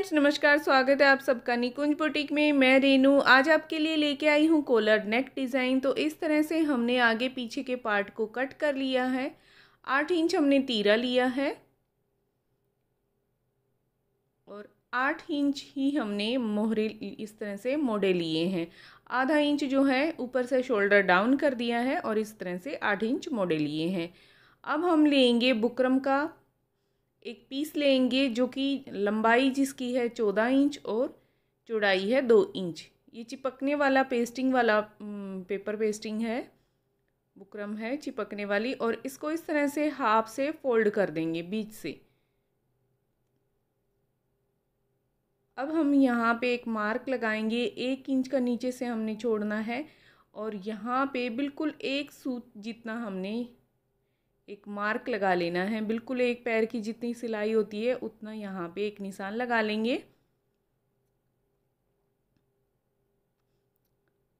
friends नमस्कार स्वागत है आप सबका निकुंज बुटीक में मैं रेनू आज आपके लिए लेके आई हूँ कोलर नेक डिज़ाइन तो इस तरह से हमने आगे पीछे के पार्ट को कट कर लिया है आठ इंच हमने तीरा लिया है और आठ इंच ही हमने मोहरे इस तरह से मोड़े लिए हैं आधा इंच जो है ऊपर से शोल्डर डाउन कर दिया है और इस तरह से आठ इंच मोड़े लिए हैं अब हम लेंगे बुकरम का एक पीस लेंगे जो कि लंबाई जिसकी है चौदह इंच और चौड़ाई है दो इंच ये चिपकने वाला पेस्टिंग वाला पेपर पेस्टिंग है बुकरम है चिपकने वाली और इसको इस तरह से हाफ से फोल्ड कर देंगे बीच से अब हम यहाँ पे एक मार्क लगाएंगे एक इंच का नीचे से हमने छोड़ना है और यहाँ पे बिल्कुल एक सूत जितना हमने एक मार्क लगा लेना है बिल्कुल एक पैर की जितनी सिलाई होती है उतना यहाँ पे एक निशान लगा लेंगे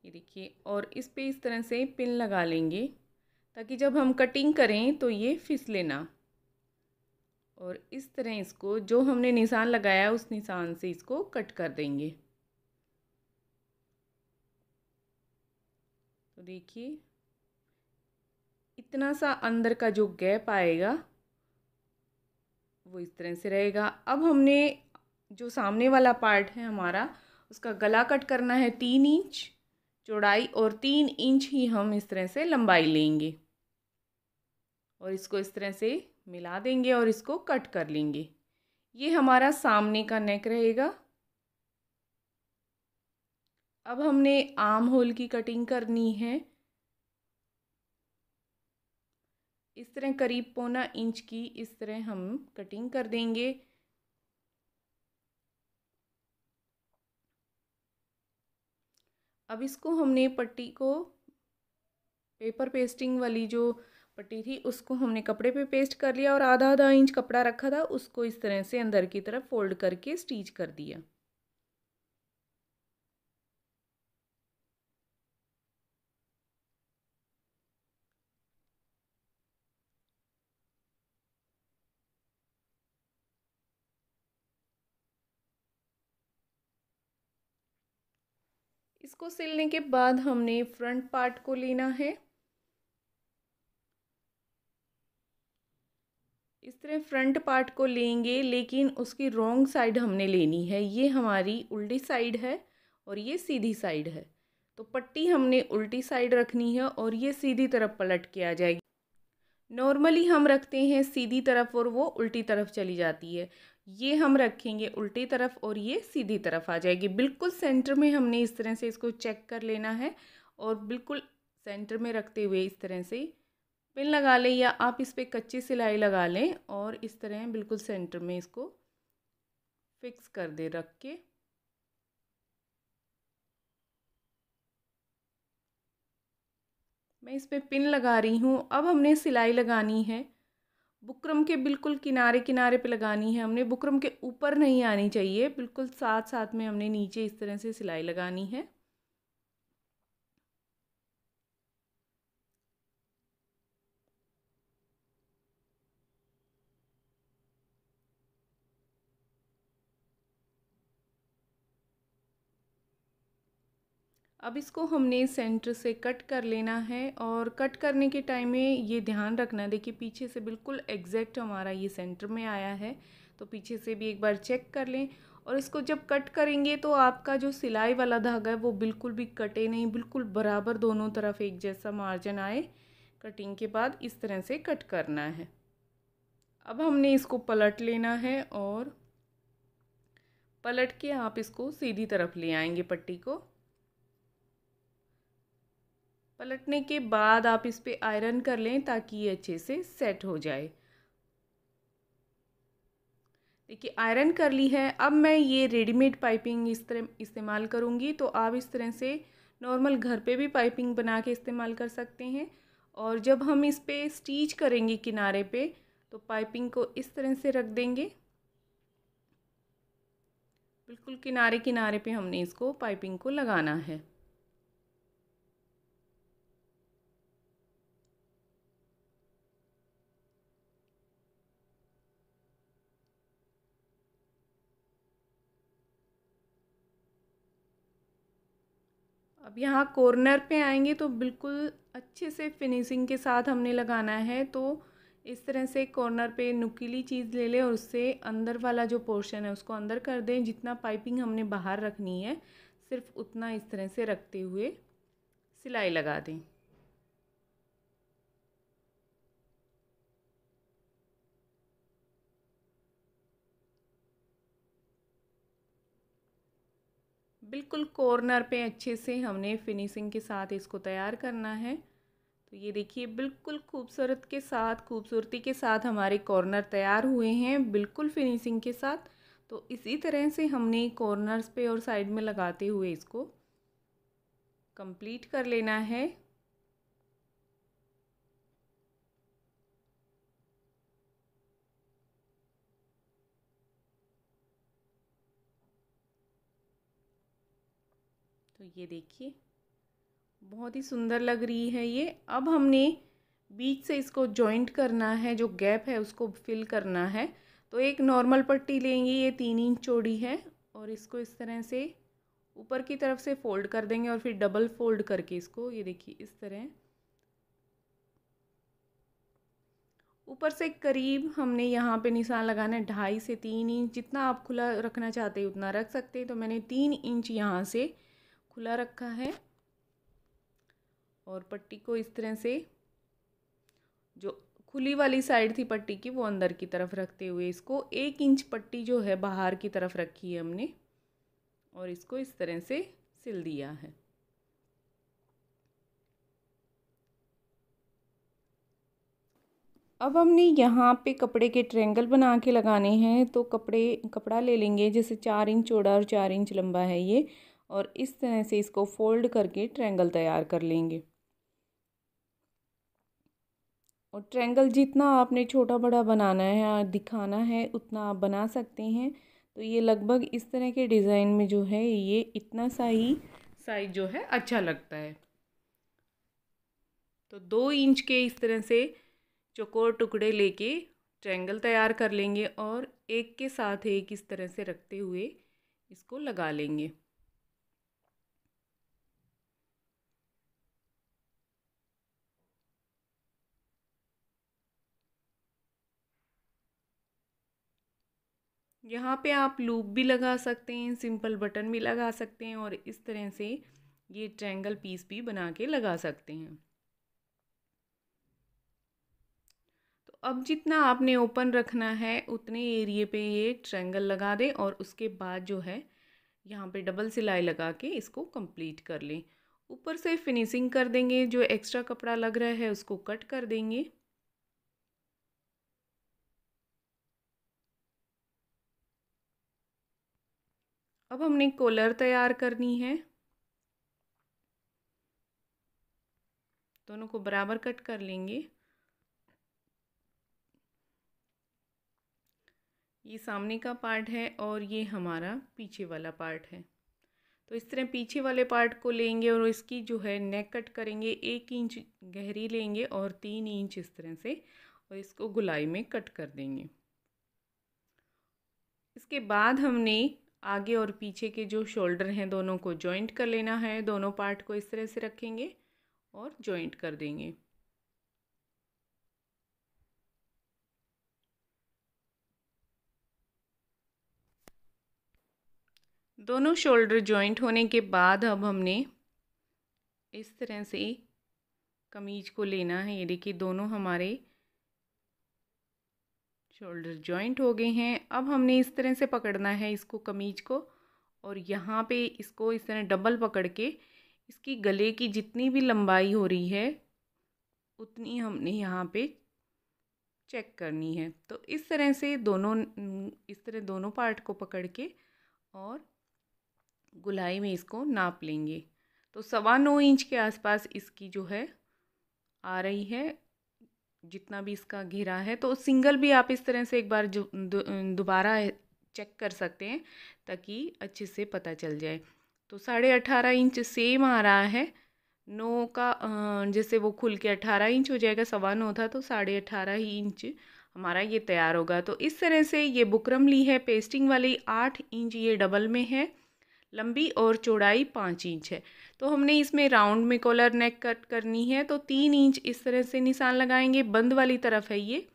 ये देखिए और इस पे इस तरह से पिन लगा लेंगे ताकि जब हम कटिंग करें तो ये फिस लेना और इस तरह इसको जो हमने निशान लगाया उस निशान से इसको कट कर देंगे तो देखिए इतना सा अंदर का जो गैप आएगा वो इस तरह से रहेगा अब हमने जो सामने वाला पार्ट है हमारा उसका गला कट करना है तीन इंच चौड़ाई और तीन इंच ही हम इस तरह से लंबाई लेंगे और इसको इस तरह से मिला देंगे और इसको कट कर लेंगे ये हमारा सामने का नेक रहेगा अब हमने आम होल की कटिंग करनी है इस तरह करीब पौना इंच की इस तरह हम कटिंग कर देंगे अब इसको हमने पट्टी को पेपर पेस्टिंग वाली जो पट्टी थी उसको हमने कपड़े पे पेस्ट कर लिया और आधा आधा इंच कपड़ा रखा था उसको इस तरह से अंदर की तरफ फोल्ड करके स्टिच कर दिया इसको सिलने के बाद हमने फ्रंट पार्ट को लेना है इस तरह फ्रंट पार्ट को लेंगे लेकिन उसकी रॉन्ग साइड हमने लेनी है ये हमारी उल्टी साइड है और ये सीधी साइड है तो पट्टी हमने उल्टी साइड रखनी है और ये सीधी तरफ पलट के आ जाएगी नॉर्मली हम रखते हैं सीधी तरफ और वो उल्टी तरफ चली जाती है ये हम रखेंगे उल्टी तरफ और ये सीधी तरफ आ जाएगी बिल्कुल सेंटर में हमने इस तरह से इसको चेक कर लेना है और बिल्कुल सेंटर में रखते हुए इस तरह से पिन लगा लें या आप इस पर कच्ची सिलाई लगा लें और इस तरह बिल्कुल सेंटर में इसको फिक्स कर दे रख के मैं इस पर पिन लगा रही हूँ अब हमने सिलाई लगानी है बुकरम के बिल्कुल किनारे किनारे पे लगानी है हमने बुकरम के ऊपर नहीं आनी चाहिए बिल्कुल साथ साथ में हमने नीचे इस तरह से सिलाई लगानी है अब इसको हमने सेंटर से कट कर लेना है और कट करने के टाइम में ये ध्यान रखना है देखिए पीछे से बिल्कुल एग्जैक्ट हमारा ये सेंटर में आया है तो पीछे से भी एक बार चेक कर लें और इसको जब कट करेंगे तो आपका जो सिलाई वाला धागा है वो बिल्कुल भी कटे नहीं बिल्कुल बराबर दोनों तरफ एक जैसा मार्जिन आए कटिंग के बाद इस तरह से कट करना है अब हमने इसको पलट लेना है और पलट के आप इसको सीधी तरफ ले आएंगे पट्टी को पलटने के बाद आप इस पर आयरन कर लें ताकि ये अच्छे से सेट हो जाए देखिए आयरन कर ली है अब मैं ये रेडीमेड पाइपिंग इस तरह इस्तेमाल करूँगी तो आप इस तरह से नॉर्मल घर पे भी पाइपिंग बना के इस्तेमाल कर सकते हैं और जब हम इस पर स्टीच करेंगे किनारे पे तो पाइपिंग को इस तरह से रख देंगे बिल्कुल किनारे किनारे पे हमने इसको पाइपिंग को लगाना है अब यहाँ कॉर्नर पे आएंगे तो बिल्कुल अच्छे से फिनिशिंग के साथ हमने लगाना है तो इस तरह से कॉर्नर पे नुकीली चीज़ ले लें और उससे अंदर वाला जो पोर्शन है उसको अंदर कर दें जितना पाइपिंग हमने बाहर रखनी है सिर्फ उतना इस तरह से रखते हुए सिलाई लगा दें बिल्कुल कॉर्नर पे अच्छे से हमने फिनिशिंग के साथ इसको तैयार करना है तो ये देखिए बिल्कुल खूबसूरत के साथ खूबसूरती के साथ हमारे कॉर्नर तैयार हुए हैं बिल्कुल फिनिशिंग के साथ तो इसी तरह से हमने कॉर्नर्स पे और साइड में लगाते हुए इसको कंप्लीट कर लेना है तो ये देखिए बहुत ही सुंदर लग रही है ये अब हमने बीच से इसको जॉइंट करना है जो गैप है उसको फिल करना है तो एक नॉर्मल पट्टी लेंगे ये तीन इंच चौड़ी है और इसको इस तरह से ऊपर की तरफ से फोल्ड कर देंगे और फिर डबल फोल्ड करके इसको ये देखिए इस तरह ऊपर से करीब हमने यहाँ पे निशान लगाना है ढाई से तीन इंच जितना आप खुला रखना चाहते हैं उतना रख सकते हैं तो मैंने तीन इंच यहाँ से खुला रखा है और पट्टी को इस तरह से जो खुली वाली साइड थी पट्टी की वो अंदर की तरफ रखते हुए इसको एक इंच पट्टी जो है बाहर की तरफ रखी है हमने और इसको इस तरह से सिल दिया है अब हमने यहाँ पे कपड़े के ट्रेंगल बना के लगाने हैं तो कपड़े कपड़ा ले लेंगे जैसे चार इंच चौड़ा और चार इंच लंबा है ये और इस तरह से इसको फोल्ड करके ट्रैंगल तैयार कर लेंगे और ट्रैंगल जितना आपने छोटा बड़ा बनाना है और दिखाना है उतना आप बना सकते हैं तो ये लगभग इस तरह के डिज़ाइन में जो है ये इतना सा ही साइज़ जो है अच्छा लगता है तो दो इंच के इस तरह से चकोर टुकड़े लेके ट्रैंगल तैयार कर लेंगे और एक के साथ एक इस तरह से रखते हुए इसको लगा लेंगे यहाँ पे आप लूप भी लगा सकते हैं सिंपल बटन भी लगा सकते हैं और इस तरह से ये ट्रैंगल पीस भी बना के लगा सकते हैं तो अब जितना आपने ओपन रखना है उतने एरिए पे ये ट्रैंगल लगा दें और उसके बाद जो है यहाँ पे डबल सिलाई लगा के इसको कंप्लीट कर लें ऊपर से फिनिशिंग कर देंगे जो एक्स्ट्रा कपड़ा लग रहा है उसको कट कर देंगे अब हमने कॉलर तैयार करनी है दोनों को बराबर कट कर लेंगे ये सामने का पार्ट है और ये हमारा पीछे वाला पार्ट है तो इस तरह पीछे वाले पार्ट को लेंगे और इसकी जो है नेक कट करेंगे एक इंच गहरी लेंगे और तीन इंच इस तरह से और इसको गुलाई में कट कर देंगे इसके बाद हमने आगे और पीछे के जो शोल्डर हैं दोनों को जॉइंट कर लेना है दोनों पार्ट को इस तरह से रखेंगे और जॉइंट कर देंगे दोनों शोल्डर जॉइंट होने के बाद अब हमने इस तरह से कमीज को लेना है ये देखिए दोनों हमारे शोल्डर जॉइंट हो गए हैं अब हमने इस तरह से पकड़ना है इसको कमीज को और यहाँ पे इसको इस तरह डबल पकड़ के इसकी गले की जितनी भी लंबाई हो रही है उतनी हमने यहाँ पे चेक करनी है तो इस तरह से दोनों इस तरह दोनों पार्ट को पकड़ के और गुलाई में इसको नाप लेंगे तो सवा नौ इंच के आसपास इसकी जो है आ रही है जितना भी इसका घेरा है तो सिंगल भी आप इस तरह से एक बार दोबारा चेक कर सकते हैं ताकि अच्छे से पता चल जाए तो साढ़े अठारह इंच सेम आ रहा है नौ का जैसे वो खुल के अठारह इंच हो जाएगा सवा नौ था तो साढ़े अठारह ही इंच हमारा ये तैयार होगा तो इस तरह से ये बुकरम ली है पेस्टिंग वाली आठ इंच ये डबल में है लंबी और चौड़ाई पाँच इंच है तो हमने इसमें राउंड में कॉलर नेक कट करनी है तो तीन इंच इस तरह से निशान लगाएंगे बंद वाली तरफ है ये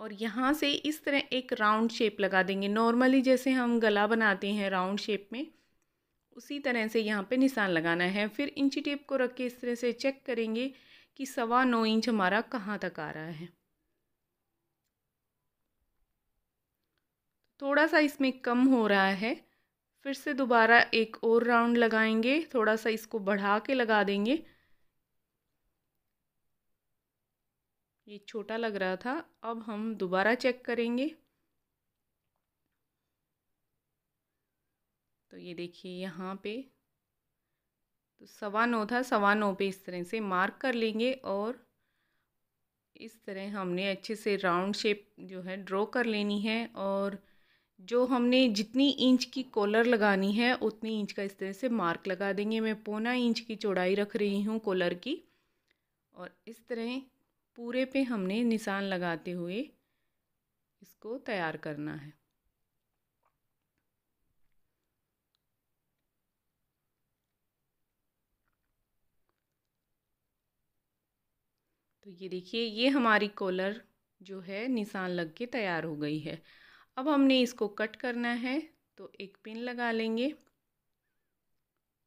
और यहाँ से इस तरह एक राउंड शेप लगा देंगे नॉर्मली जैसे हम गला बनाते हैं राउंड शेप में उसी तरह से यहाँ पे निशान लगाना है फिर इंची टेप को रख के इस तरह से चेक करेंगे कि सवा नौ इंच हमारा कहाँ तक आ रहा है थोड़ा सा इसमें कम हो रहा है फिर से दोबारा एक और राउंड लगाएंगे थोड़ा सा इसको बढ़ा के लगा देंगे ये छोटा लग रहा था अब हम दोबारा चेक करेंगे तो ये देखिए यहाँ पे तो सवा नौ था सवा नौ पे इस तरह से मार्क कर लेंगे और इस तरह हमने अच्छे से राउंड शेप जो है ड्रॉ कर लेनी है और जो हमने जितनी इंच की कॉलर लगानी है उतनी इंच का इस तरह से मार्क लगा देंगे मैं पौना इंच की चौड़ाई रख रही हूँ कॉलर की और इस तरह पूरे पे हमने निशान लगाते हुए इसको तैयार करना है तो ये देखिए ये हमारी कॉलर जो है निशान लग के तैयार हो गई है अब हमने इसको कट करना है तो एक पिन लगा लेंगे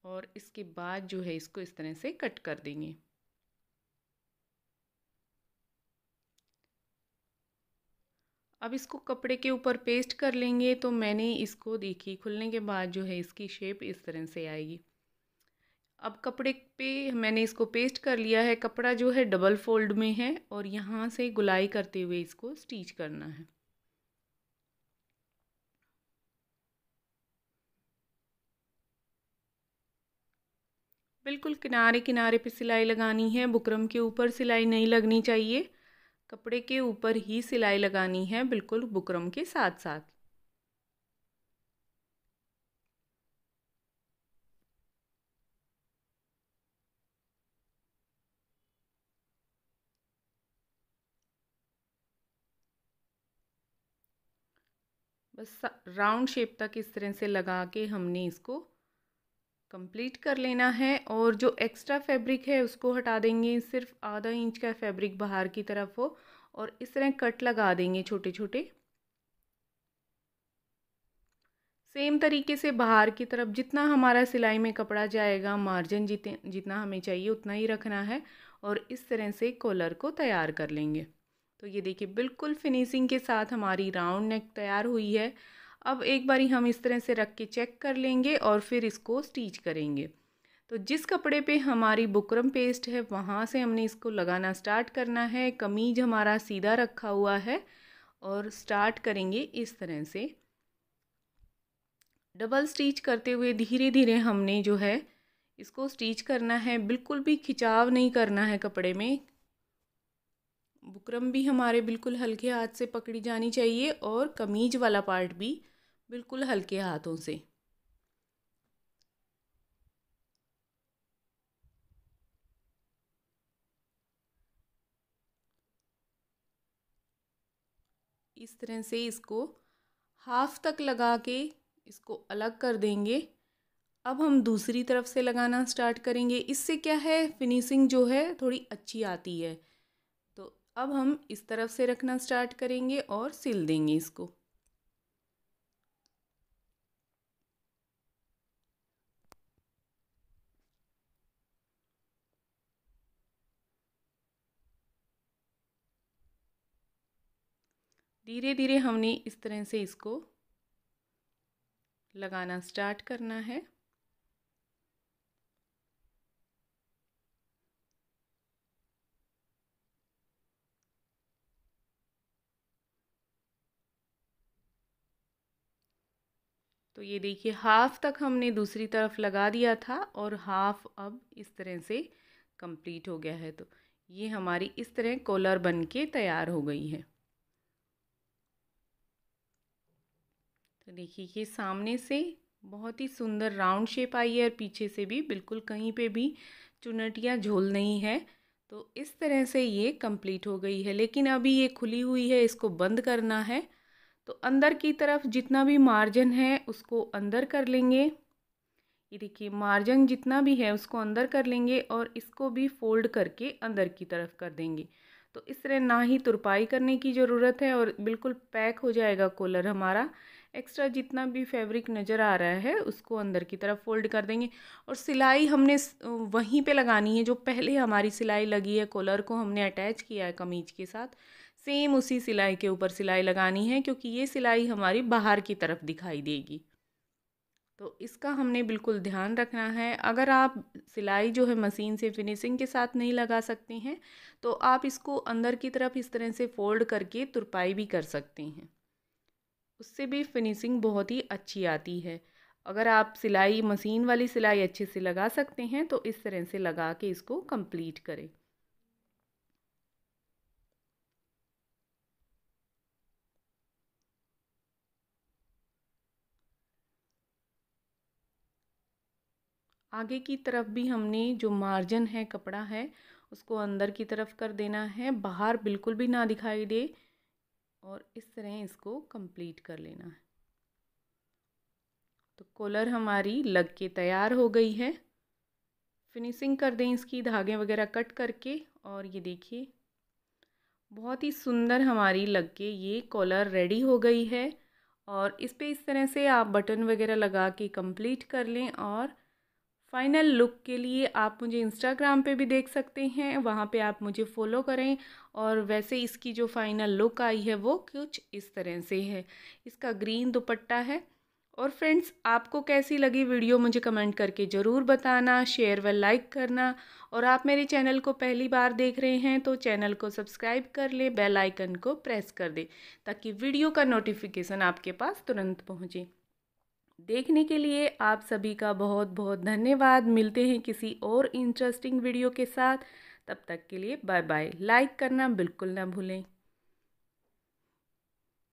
और इसके बाद जो है इसको इस तरह से कट कर देंगे अब इसको कपड़े के ऊपर पेस्ट कर लेंगे तो मैंने इसको देखी खुलने के बाद जो है इसकी शेप इस तरह से आएगी अब कपड़े पे मैंने इसको पेस्ट कर लिया है कपड़ा जो है डबल फोल्ड में है और यहाँ से गुलाई करते हुए इसको स्टिच करना है बिल्कुल किनारे किनारे पे सिलाई लगानी है बुकरम के ऊपर सिलाई नहीं लगनी चाहिए कपड़े के ऊपर ही सिलाई लगानी है बिल्कुल बुकरम के साथ साथ बस राउंड शेप तक इस तरह से लगा के हमने इसको कंप्लीट कर लेना है और जो एक्स्ट्रा फैब्रिक है उसको हटा देंगे सिर्फ आधा इंच का फैब्रिक बाहर की तरफ हो और इस तरह कट लगा देंगे छोटे छोटे सेम तरीके से बाहर की तरफ जितना हमारा सिलाई में कपड़ा जाएगा मार्जिन जितने जितना हमें चाहिए उतना ही रखना है और इस तरह से कॉलर को तैयार कर लेंगे तो ये देखिए बिल्कुल फिनिशिंग के साथ हमारी राउंड नेक तैयार हुई है अब एक बारी हम इस तरह से रख के चेक कर लेंगे और फिर इसको स्टिच करेंगे तो जिस कपड़े पे हमारी बुकरम पेस्ट है वहाँ से हमने इसको लगाना स्टार्ट करना है कमीज हमारा सीधा रखा हुआ है और स्टार्ट करेंगे इस तरह से डबल स्टिच करते हुए धीरे धीरे हमने जो है इसको स्टिच करना है बिल्कुल भी खिंचाव नहीं करना है कपड़े में बुकरम भी हमारे बिल्कुल हल्के हाथ से पकड़ी जानी चाहिए और कमीज वाला पार्ट भी बिल्कुल हल्के हाथों से इस तरह से इसको हाफ तक लगा के इसको अलग कर देंगे अब हम दूसरी तरफ से लगाना स्टार्ट करेंगे इससे क्या है फिनिशिंग जो है थोड़ी अच्छी आती है अब हम इस तरफ से रखना स्टार्ट करेंगे और सिल देंगे इसको धीरे धीरे हमने इस तरह से इसको लगाना स्टार्ट करना है तो ये देखिए हाफ़ तक हमने दूसरी तरफ लगा दिया था और हाफ़ अब इस तरह से कंप्लीट हो गया है तो ये हमारी इस तरह कॉलर बन के तैयार हो गई है तो देखिए ये सामने से बहुत ही सुंदर राउंड शेप आई है और पीछे से भी बिल्कुल कहीं पे भी चुनटियाँ झोल नहीं है तो इस तरह से ये कंप्लीट हो गई है लेकिन अभी ये खुली हुई है इसको बंद करना है तो अंदर की तरफ जितना भी मार्जिन है उसको अंदर कर लेंगे ये देखिए मार्जिन जितना भी है उसको अंदर कर लेंगे और इसको भी फोल्ड करके अंदर की तरफ कर देंगे तो इस तरह ना ही तुरपाई करने की ज़रूरत है और बिल्कुल पैक हो जाएगा कॉलर हमारा एक्स्ट्रा जितना भी फैब्रिक नज़र आ रहा है उसको अंदर की तरफ फोल्ड कर देंगे और सिलाई हमने वहीं पे लगानी है जो पहले हमारी सिलाई लगी है कॉलर को हमने अटैच किया है कमीज के साथ सेम उसी सिलाई के ऊपर सिलाई लगानी है क्योंकि ये सिलाई हमारी बाहर की तरफ दिखाई देगी तो इसका हमने बिल्कुल ध्यान रखना है अगर आप सिलाई जो है मशीन से फिनिशिंग के साथ नहीं लगा सकते हैं तो आप इसको अंदर की तरफ इस तरह से फोल्ड करके तुरपाई भी कर सकते हैं उससे भी फिनिशिंग बहुत ही अच्छी आती है अगर आप सिलाई मशीन वाली सिलाई अच्छे से लगा सकते हैं तो इस तरह से लगा के इसको कंप्लीट करें आगे की तरफ भी हमने जो मार्जिन है कपड़ा है उसको अंदर की तरफ कर देना है बाहर बिल्कुल भी ना दिखाई दे और इस तरह इसको कंप्लीट कर लेना है तो कॉलर हमारी लग के तैयार हो गई है फिनिशिंग कर दें इसकी धागे वगैरह कट करके और ये देखिए बहुत ही सुंदर हमारी लग के ये कॉलर रेडी हो गई है और इस पर इस तरह से आप बटन वगैरह लगा के कंप्लीट कर लें और फाइनल लुक के लिए आप मुझे इंस्टाग्राम पे भी देख सकते हैं वहाँ पे आप मुझे फॉलो करें और वैसे इसकी जो फाइनल लुक आई है वो कुछ इस तरह से है इसका ग्रीन दुपट्टा है और फ्रेंड्स आपको कैसी लगी वीडियो मुझे कमेंट करके ज़रूर बताना शेयर व लाइक करना और आप मेरे चैनल को पहली बार देख रहे हैं तो चैनल को सब्सक्राइब कर लें बेल आइकन को प्रेस कर दें ताकि वीडियो का नोटिफिकेशन आपके पास तुरंत पहुँचे देखने के लिए आप सभी का बहुत बहुत धन्यवाद मिलते हैं किसी और इंटरेस्टिंग वीडियो के साथ तब तक के लिए बाय बाय लाइक करना बिल्कुल ना भूलें